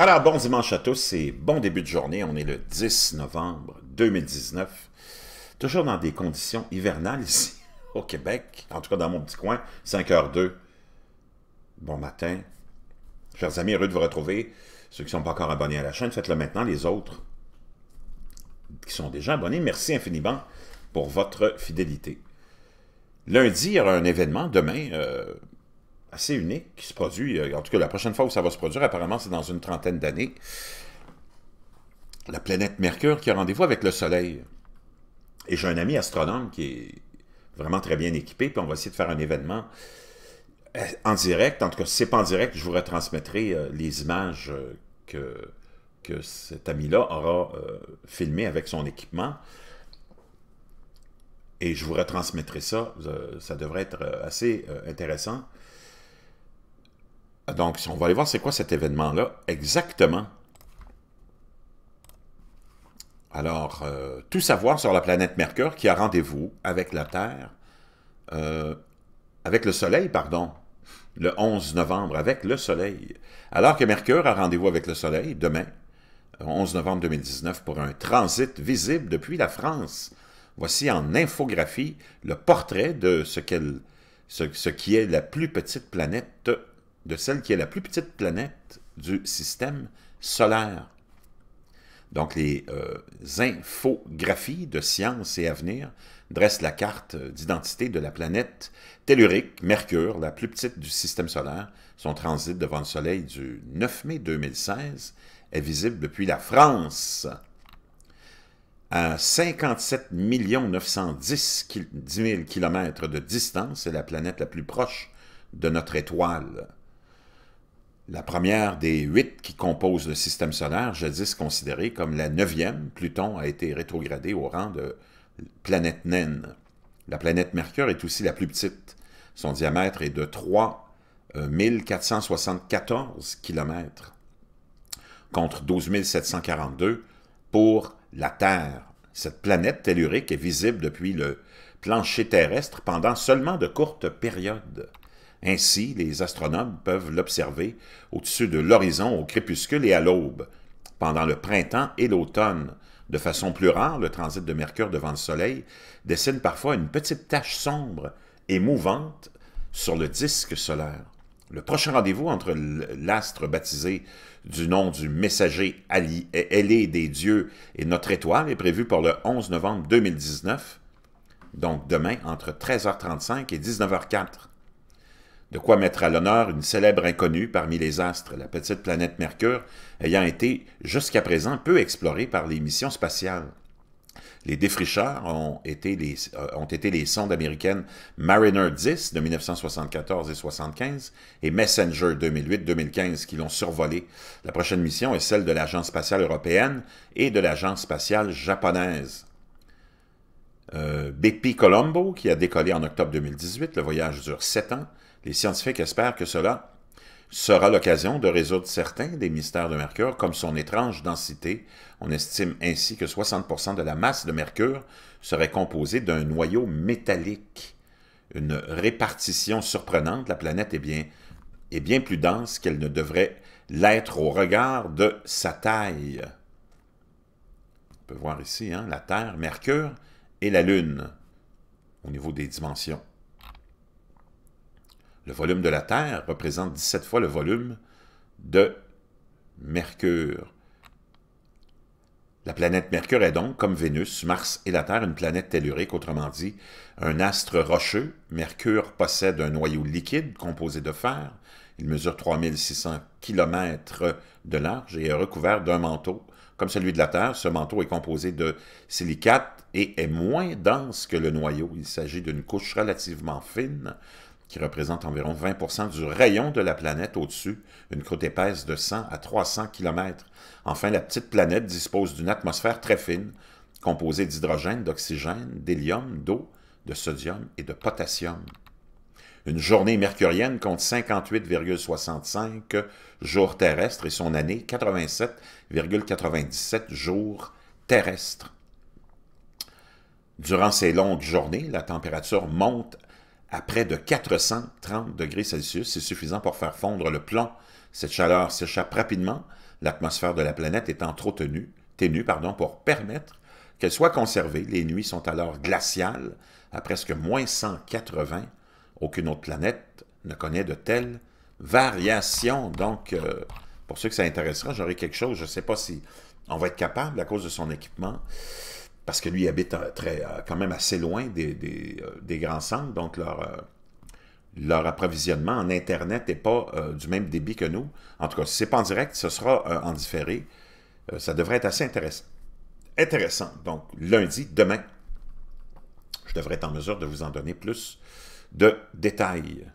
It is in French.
Alors, bon dimanche à tous et bon début de journée. On est le 10 novembre 2019. Toujours dans des conditions hivernales ici au Québec, en tout cas dans mon petit coin, 5h02. Bon matin. Chers amis, heureux de vous retrouver. Ceux qui ne sont pas encore abonnés à la chaîne, faites-le maintenant. Les autres qui sont déjà abonnés, merci infiniment pour votre fidélité. Lundi, il y aura un événement demain, euh, assez unique qui se produit. Euh, en tout cas, la prochaine fois où ça va se produire, apparemment, c'est dans une trentaine d'années. La planète Mercure qui a rendez-vous avec le Soleil. Et j'ai un ami astronome qui est vraiment très bien équipé, puis on va essayer de faire un événement euh, en direct. En tout cas, si ce n'est pas en direct, je vous retransmettrai euh, les images que, que cet ami-là aura filmées avec son équipement. Et je vous retransmettrai ça. ça devrait être assez intéressant. Donc, on va aller voir c'est quoi cet événement-là exactement. Alors, euh, tout savoir sur la planète Mercure qui a rendez-vous avec la Terre, euh, avec le Soleil, pardon, le 11 novembre, avec le Soleil. Alors que Mercure a rendez-vous avec le Soleil demain, 11 euh, novembre 2019, pour un transit visible depuis la France. Voici en infographie le portrait de ce, ce qui est la plus petite planète de celle qui est la plus petite planète du système solaire. Donc les euh, infographies de science et avenir dressent la carte d'identité de la planète tellurique, Mercure, la plus petite du système solaire. Son transit devant le Soleil du 9 mai 2016 est visible depuis la France à 57 910 000 km de distance. C'est la planète la plus proche de notre étoile. La première des huit qui composent le système solaire, jadis considérée comme la neuvième, Pluton a été rétrogradé au rang de planète naine. La planète Mercure est aussi la plus petite. Son diamètre est de 3 474 km contre 12 742 pour la Terre. Cette planète tellurique est visible depuis le plancher terrestre pendant seulement de courtes périodes. Ainsi, les astronomes peuvent l'observer au-dessus de l'horizon au crépuscule et à l'aube, pendant le printemps et l'automne. De façon plus rare, le transit de Mercure devant le Soleil dessine parfois une petite tache sombre et mouvante sur le disque solaire. Le prochain rendez-vous entre l'astre baptisé du nom du messager ailé e des dieux et notre étoile est prévu pour le 11 novembre 2019, donc demain entre 13h35 et 19h04. De quoi mettre à l'honneur une célèbre inconnue parmi les astres, la petite planète Mercure, ayant été jusqu'à présent peu explorée par les missions spatiales. Les défricheurs ont été les, euh, sondes américaines Mariner 10 de 1974 et 75 et Messenger 2008-2015 qui l'ont survolé. La prochaine mission est celle de l'Agence spatiale européenne et de l'Agence spatiale japonaise. Euh, BP Colombo, qui a décollé en octobre 2018, le voyage dure sept ans. Les scientifiques espèrent que cela sera l'occasion de résoudre certains des mystères de Mercure, comme son étrange densité. On estime ainsi que 60 de la masse de Mercure serait composée d'un noyau métallique. Une répartition surprenante, la planète est bien, plus dense qu'elle ne devrait l'être au regard de sa taille. On peut voir ici, hein, la Terre, Mercure, et la Lune au niveau des dimensions. Le volume de la Terre représente 17 fois le volume de Mercure. La planète Mercure est donc, comme Vénus, Mars et la Terre, une planète tellurique, autrement dit, un astre rocheux. Mercure possède un noyau liquide composé de fer. Il mesure 3600 km de large et est recouvert d'un manteau comme celui de la Terre, ce manteau est composé de silicates et est moins dense que le noyau. Il s'agit d'une couche relativement fine qui représente environ 20 du rayon de la planète au-dessus, une croûte épaisse de 100 à 300 km. Enfin, la petite planète dispose d'une atmosphère très fine, composée d'hydrogène, d'oxygène, d'hélium, d'eau, de sodium et de potassium une journée mercurienne compte 58,65 jours terrestres et son année 87,97 jours terrestres. Durant ces longues journées, la température monte à près de 430 degrés Celsius. C'est suffisant pour faire fondre le plomb. Cette chaleur s'échappe rapidement, l'atmosphère de la planète étant trop tenue, ténue pardon, pour permettre qu'elle soit conservée. Les nuits sont alors glaciales, à presque moins 180 aucune autre planète ne connaît de telles variations. Donc, euh, pour ceux que ça intéressera, j'aurai quelque chose. Je ne sais pas si on va être capable à cause de son équipement, parce que lui il habite euh, très, euh, quand même assez loin des, grands centres, donc leur, approvisionnement en Internet n'est pas du même débit que nous. En tout cas, si ce n'est pas en direct, ce sera en différé. ça devrait être assez intéressant. Intéressant. Donc, lundi, demain, je devrais être en mesure de vous en donner plus de détails.